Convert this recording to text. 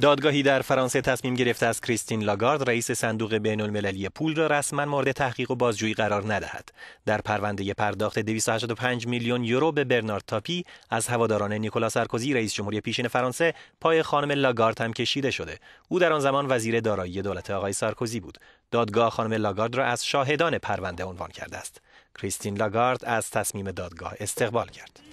دادگاهی در فرانسه تصمیم گرفته از کریستین لاگارد رئیس صندوق بین المللی پول را رسما مورد تحقیق و بازجویی قرار ندهد در پرونده پرداخت 285 میلیون یورو به برنارد تاپی از هواداران نیکولا سرکوزی رئیس جمهوری پیشین فرانسه پای خانم لاگارد هم کشیده شده او در آن زمان وزیر دارایی دولت آقای سرکوزی بود دادگاه خانم لاگارد را از شاهدان پرونده عنوان کرده است کریستین لاگارد از تصمیم دادگاه استقبال کرد